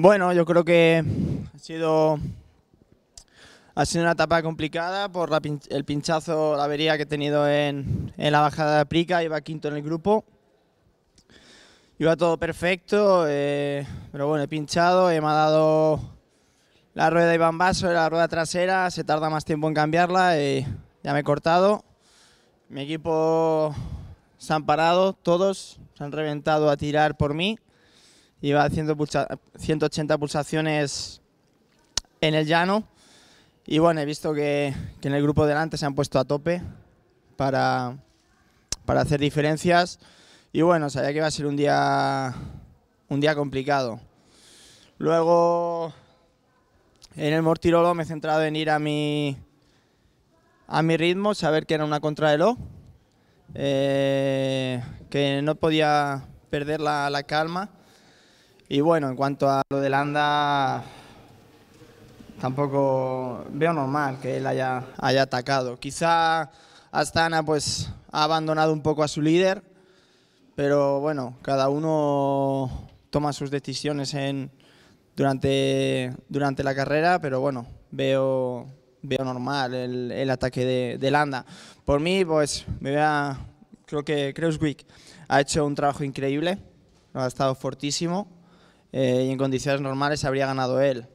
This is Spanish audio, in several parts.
Bueno, yo creo que ha sido, ha sido una etapa complicada por el pinchazo, la avería que he tenido en, la bajada de Prica, iba quinto en el grupo. Iba todo perfecto, eh, pero bueno, he pinchado, eh, me ha dado la rueda de Iván vaso la rueda trasera, se tarda más tiempo en cambiarla y eh, ya me he cortado. Mi equipo se han parado, todos se han reventado a tirar por mí iba haciendo 180 pulsaciones en el llano. Y bueno, he visto que, en el grupo delante se han puesto a tope para, para hacer diferencias. Y bueno, sabía que iba a ser un día, un día complicado. Luego, en el Mortirolo me he centrado en ir a mi, a mi ritmo, saber que era una contra contrarreloj, eh, que no podía perder la calma y bueno, en cuanto a lo de Landa, tampoco veo normal que él haya, haya atacado. Quizá Astana pues ha abandonado un poco a su líder, pero bueno, cada uno toma sus decisiones en, durante, durante la carrera, pero bueno, veo, veo normal el, ataque de, Landa. Por mí, pues me vea, creo que Kreuzwick ha hecho un trabajo increíble, ha estado fortísimo eh, y en condiciones normales habría ganado él.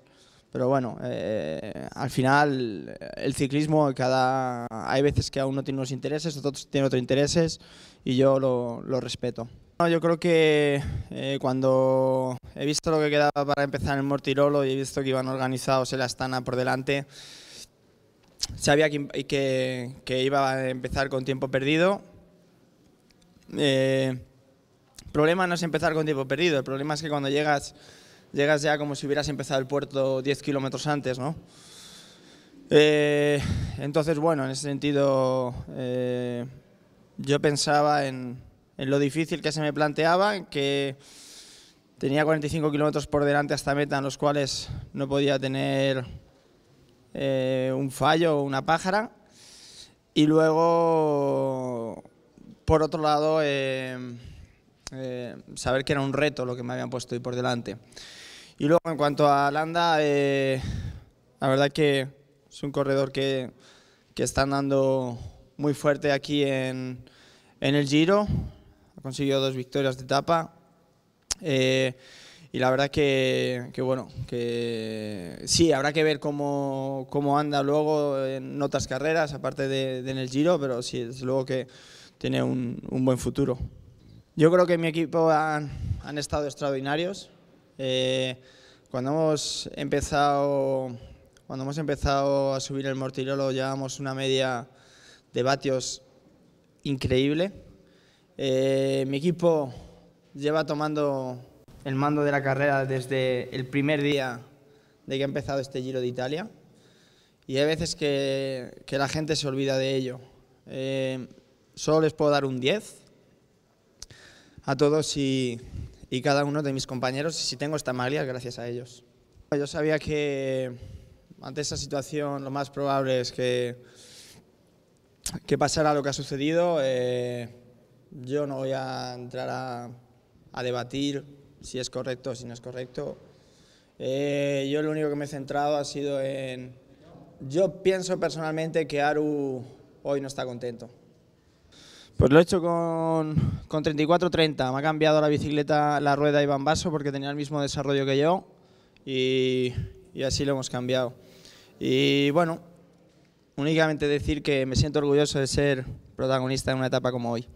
Pero bueno, eh, al final eh, el ciclismo cada hay veces que a uno tiene unos intereses, otros tiene otros intereses y yo lo, lo respeto. yo creo que cuando he visto lo que quedaba para empezar en Mortirolo y he visto que iban organizados el Astana por delante, sabía que, que, iba a empezar con tiempo perdido problema no es empezar con tiempo perdido, el problema es que cuando llegas, llegas ya como si hubieras empezado el puerto 10 kilómetros antes, ¿no? Eh, entonces, bueno, en ese sentido, eh, yo pensaba en, lo difícil que se me planteaba, que tenía 45 kilómetros por delante hasta meta, en los cuales no podía tener eh, un fallo o una pájara. Y luego, por otro lado, eh, saber que era un reto lo que me habían puesto ahí por delante. Y luego en cuanto a Landa, eh, la verdad que es un corredor que, que está andando muy fuerte aquí en, el Giro, ha conseguido dos victorias de etapa. Eh, y la verdad que, bueno, que sí, habrá que ver cómo, anda luego en otras carreras, aparte de, en el Giro, pero sí, es luego que tiene un buen futuro. Yo creo que mi equipo han, han estado extraordinarios. Eh, cuando hemos empezado cuando hemos empezado a subir el mortirolo llevamos una media de vatios increíble. Eh, mi equipo lleva tomando el mando de la carrera desde el primer día de que ha empezado este Giro de Italia y hay veces que, que la gente se olvida de ello. Eh, solo les puedo dar un 10 a todos y, cada uno de mis compañeros y si tengo esta maglia gracias a ellos. Yo sabía que ante esta situación lo más probable es que, que pasara lo que ha sucedido. Eh, yo no voy a entrar a, debatir si es correcto o si no es correcto. Eh, yo lo único que me he centrado ha sido en... Yo pienso personalmente que Aru hoy no está contento. Pues lo he hecho con, con 34-30. Me ha cambiado la bicicleta, la rueda Iván Vaso porque tenía el mismo desarrollo que yo y así lo hemos cambiado. Y bueno, únicamente decir que me siento orgulloso de ser protagonista en una etapa como hoy.